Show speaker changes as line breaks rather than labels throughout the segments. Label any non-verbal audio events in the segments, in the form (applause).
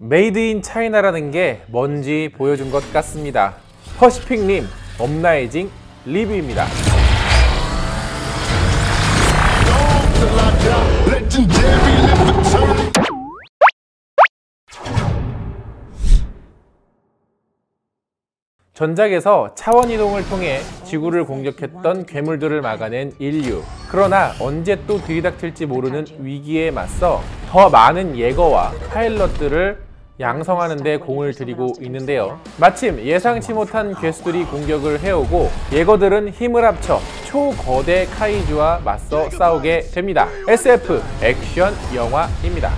메이드 인 차이나라는 게 뭔지 보여준 것 같습니다. 퍼시픽님, 업라이징 리뷰입니다. 전작에서 차원 이동을 통해 지구를 공격했던 괴물들을 막아낸 인류. 그러나 언제 또 들이닥칠지 모르는 위기에 맞서 더 많은 예거와 파일럿들을 양성하는데 공을 들이고 있는데요. 마침 예상치 못한 아. 괴수들이 공격을 해오고 예거들은 힘을 합쳐 초거대 카이주와 맞서 싸우게 됩니다. SF 액션 영화입니다.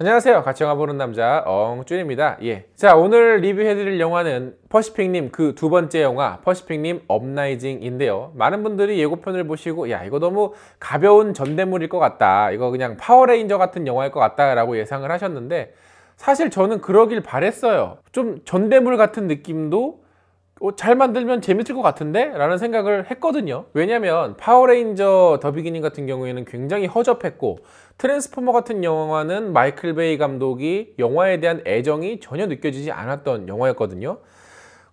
안녕하세요 같이 영화 보는 남자 엉쭈입니다 예. 자 오늘 리뷰해드릴 영화는 퍼시픽님 그 두 번째 영화 퍼시픽님 업라이징인데요 많은 분들이 예고편을 보시고 야 이거 너무 가벼운 전대물일 것 같다 이거 그냥 파워레인저 같은 영화일 것 같다 라고 예상을 하셨는데 사실 저는 그러길 바랬어요 좀 전대물 같은 느낌도 어, 잘 만들면 재밌을 것 같은데? 라는 생각을 했거든요 왜냐면 파워레인저 더 비기닝 같은 경우에는 굉장히 허접했고 트랜스포머 같은 영화는 마이클 베이 감독이 영화에 대한 애정이 전혀 느껴지지 않았던 영화였거든요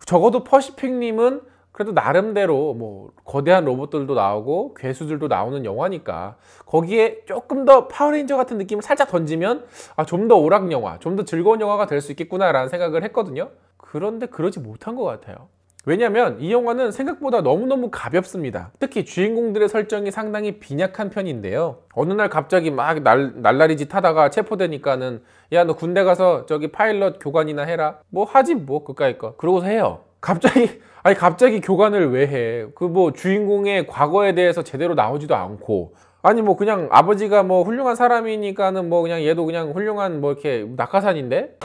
적어도 퍼시픽님은 그래도 나름대로 뭐 거대한 로봇들도 나오고 괴수들도 나오는 영화니까 거기에 조금 더 파워레인저 같은 느낌을 살짝 던지면 아, 좀 더 오락 영화, 좀 더 즐거운 영화가 될 수 있겠구나라는 생각을 했거든요 그런데 그러지 못한 것 같아요 왜냐면 이 영화는 생각보다 너무너무 가볍습니다. 특히 주인공들의 설정이 상당히 빈약한 편인데요. 어느 날 갑자기 막 날, 날라리 짓 하다가 체포되니까는 야 너 군대 가서 저기 파일럿 교관이나 해라. 뭐 하지 뭐 그까이 까 그러고서 해요. 갑자기 아니 갑자기 교관을 왜 해? 그 뭐 주인공의 과거에 대해서 제대로 나오지도 않고 아니 뭐 그냥 아버지가 뭐 훌륭한 사람이니까는 뭐 그냥 얘도 그냥 훌륭한 뭐 이렇게 낙하산인데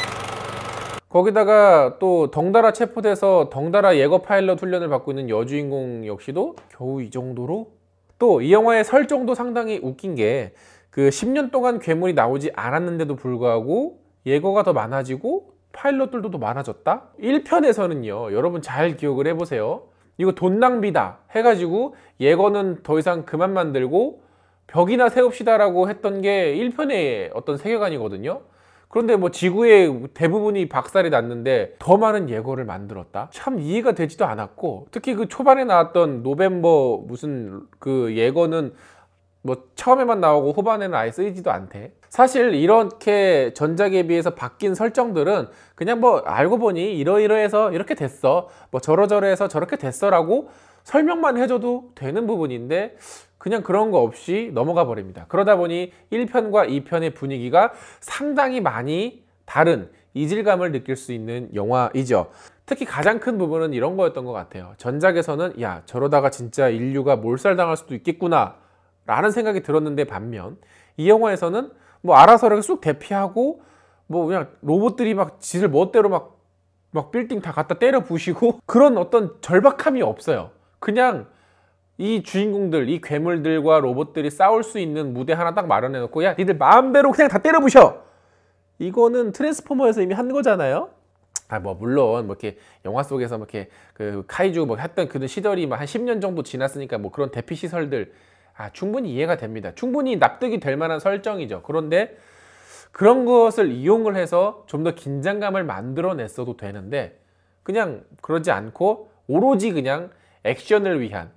거기다가 또 덩달아 체포돼서 덩달아 예거 파일럿 훈련을 받고 있는 여주인공 역시도 겨우 이 정도로? 또 이 영화의 설정도 상당히 웃긴 게 그 10년 동안 괴물이 나오지 않았는데도 불구하고 예거가 더 많아지고 파일럿들도 더 많아졌다? 1편에서는요 여러분 잘 기억을 해보세요 이거 돈 낭비다 해가지고 예거는 더 이상 그만 만들고 벽이나 세웁시다 라고 했던 게 1편의 어떤 세계관이거든요 그런데 뭐 지구의 대부분이 박살이 났는데 더 많은 예고를 만들었다? 참 이해가 되지도 않았고 특히 그 초반에 나왔던 노벤버 무슨 그 예고는 뭐 처음에만 나오고 후반에는 아예 쓰이지도 않대. 사실 이렇게 전작에 비해서 바뀐 설정들은 그냥 뭐 알고 보니 이러이러해서 이렇게 됐어. 뭐 저러저러해서 저렇게 됐어라고 설명만 해줘도 되는 부분인데 그냥 그런 거 없이 넘어가 버립니다. 그러다 보니 1편과 2편의 분위기가 상당히 많이 다른 이질감을 느낄 수 있는 영화이죠. 특히 가장 큰 부분은 이런 거였던 것 같아요. 전작에서는 야 저러다가 진짜 인류가 몰살당할 수도 있겠구나 라는 생각이 들었는데 반면 이 영화에서는 뭐 알아서 이렇게 쑥 대피하고 뭐 그냥 로봇들이 막 지들 멋대로 막 막 빌딩 다 갖다 때려 부시고 (laughs) 그런 어떤 절박함이 없어요. 그냥 이 주인공들, 이 괴물들과 로봇들이 싸울 수 있는 무대 하나 딱 마련해놓고 야 니들 마음대로 그냥 다 때려부셔! 이거는 트랜스포머에서 이미 한 거잖아요? 아 뭐 물론 뭐 이렇게 영화 속에서 뭐 이렇게 그 카이주 뭐 했던 그런 시절이 뭐, 한 10년 정도 지났으니까 뭐 그런 대피 시설들 아 충분히 이해가 됩니다. 충분히 납득이 될 만한 설정이죠. 그런데 그런 것을 이용을 해서 좀 더 긴장감을 만들어냈어도 되는데 그냥 그러지 않고 오로지 그냥 액션을 위한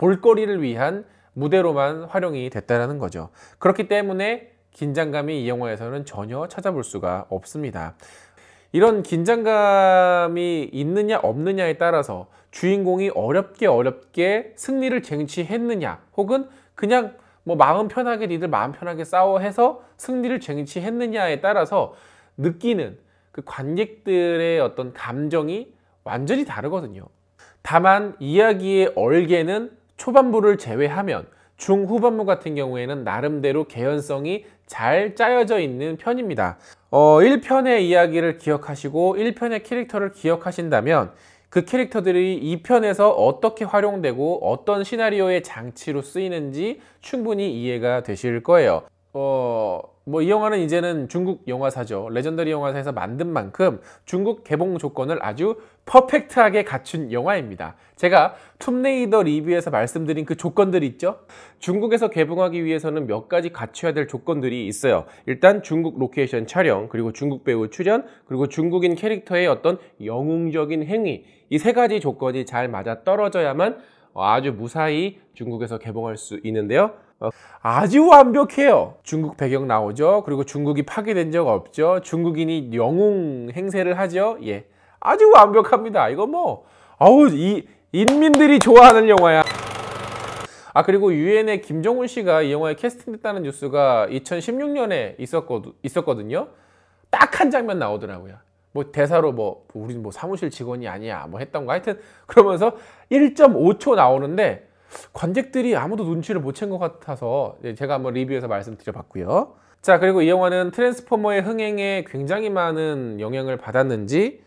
볼거리를 위한 무대로만 활용이 됐다는 거죠. 그렇기 때문에 긴장감이 이 영화에서는 전혀 찾아볼 수가 없습니다. 이런 긴장감이 있느냐 없느냐에 따라서 주인공이 어렵게 어렵게 승리를 쟁취했느냐 혹은 그냥 뭐 마음 편하게 니들 마음 편하게 싸워 해서 승리를 쟁취했느냐에 따라서 느끼는 그 관객들의 어떤 감정이 완전히 다르거든요. 다만 이야기의 얼개는 초반부를 제외하면 중후반부 같은 경우에는 나름대로 개연성이 잘 짜여져 있는 편입니다. 어, 1편의 이야기를 기억하시고 1편의 캐릭터를 기억하신다면 그 캐릭터들이 2편에서 어떻게 활용되고 어떤 시나리오의 장치로 쓰이는지 충분히 이해가 되실 거예요. 어, 뭐이 영화는 이제는 중국 영화사죠. 레전더리 영화사에서 만든 만큼 중국 개봉 조건을 아주 퍼펙트하게 갖춘 영화입니다. 제가 툼레이더 리뷰에서 말씀드린 그조건들 있죠? 중국에서 개봉하기 위해서는 몇 가지 갖춰야 될 조건들이 있어요. 일단 중국 로케이션 촬영, 그리고 중국 배우 출연, 그리고 중국인 캐릭터의 어떤 영웅적인 행위. 이 세 가지 조건이 잘 맞아 떨어져야만 아주 무사히 중국에서 개봉할 수 있는데요. 아주 완벽해요. 중국 배경 나오죠. 그리고 중국이 파괴된 적 없죠. 중국인이 영웅 행세를 하죠. 예, 아주 완벽합니다. 이거 뭐 아우 이 인민들이 좋아하는 영화야. 아 그리고 유엔의 김정훈 씨가 이 영화에 캐스팅됐다는 뉴스가 2016년에 있었거, 있었거든요. 딱 한 장면 나오더라고요. 뭐 대사로 뭐 우린 뭐 사무실 직원이 아니야 뭐 했던 거 하여튼 그러면서 1.5초 나오는데 관객들이 아무도 눈치를 못 챈 것 같아서 제가 한번 리뷰에서 말씀드려봤고요. 자 그리고 이 영화는 트랜스포머의 흥행에 굉장히 많은 영향을 받았는지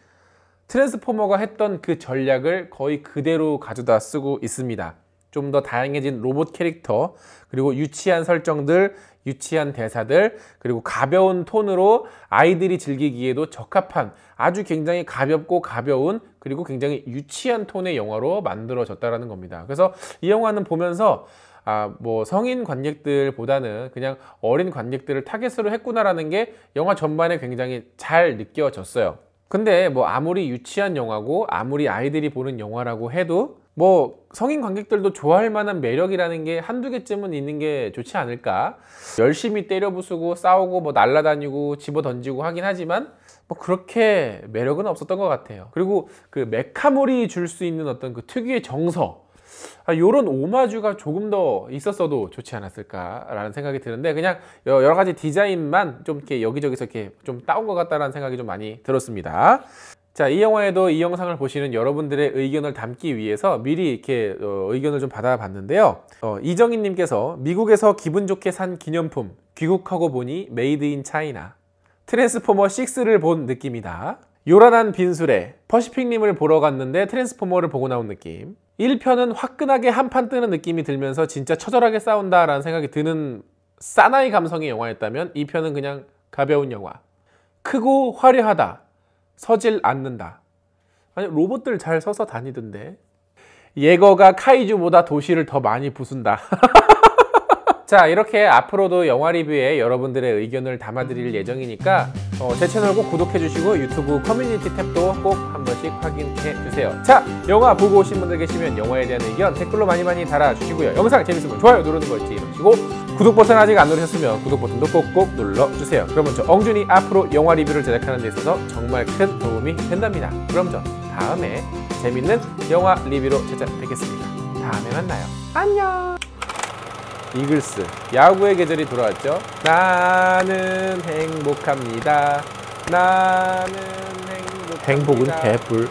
트랜스포머가 했던 그 전략을 거의 그대로 가져다 쓰고 있습니다. 좀더 다양해진 로봇 캐릭터, 그리고 유치한 설정들, 유치한 대사들, 그리고 가벼운 톤으로 아이들이 즐기기에도 적합한 아주 굉장히 가볍고 가벼운 그리고 굉장히 유치한 톤의 영화로 만들어졌다라는 겁니다. 그래서 이 영화는 보면서 아, 뭐 성인 관객들보다는 그냥 어린 관객들을 타겟으로 했구나라는 게 영화 전반에 굉장히 잘 느껴졌어요. 근데 뭐 아무리 유치한 영화고 아무리 아이들이 보는 영화라고 해도 뭐 성인 관객들도 좋아할 만한 매력이라는 게 한두 개쯤은 있는 게 좋지 않을까 열심히 때려 부수고 싸우고 뭐 날라다니고 집어 던지고 하긴 하지만 뭐 그렇게 매력은 없었던 것 같아요 그리고 그 메카몰이 줄 수 있는 어떤 그 특유의 정서 아, 요런 오마주가 조금 더 있었어도 좋지 않았을까라는 생각이 드는데 그냥 여러 가지 디자인만 좀 이렇게 여기저기서 이렇게 좀 따온 것 같다라는 생각이 좀 많이 들었습니다. 자, 이 영화에도 이 영상을 보시는 여러분들의 의견을 담기 위해서 미리 이렇게 어, 의견을 좀 받아봤는데요. 어, 이정희님께서 미국에서 기분 좋게 산 기념품 귀국하고 보니 메이드 인 차이나 트랜스포머 6를 본 느낌이다. 요란한 빈술에 퍼시픽님을 보러 갔는데 트랜스포머를 보고 나온 느낌 1편은 화끈하게 한 판 뜨는 느낌이 들면서 진짜 처절하게 싸운다 라는 생각이 드는 사나이 감성의 영화였다면 2편은 그냥 가벼운 영화 크고 화려하다 서질 않는다. 아니 로봇들 잘 서서 다니던데. 예거가 카이주보다 도시를 더 많이 부순다. (laughs) 자 이렇게 앞으로도 영화 리뷰에 여러분들의 의견을 담아드릴 예정이니까 어, 제 채널 꼭 구독해주시고 유튜브 커뮤니티 탭도 꼭 한 번씩 확인해주세요. 자 영화 보고 오신 분들 계시면 영화에 대한 의견 댓글로 많이 많이 달아주시고요. 영상 재밌으면 좋아요 누르는 거 잊지 마시고 구독 버튼 아직 안 누르셨으면 구독 버튼도 꼭꼭 눌러주세요. 그러면 저 엉준이 앞으로 영화 리뷰를 제작하는 데 있어서 정말 큰 도움이 된답니다. 그럼 저 다음에 재밌는 영화 리뷰로 찾아뵙겠습니다. 다음에 만나요. 안녕! 이글스 야구의 계절이 돌아왔죠. 나는 행복합니다. 나는 행복합니다. 행복은 개뿔.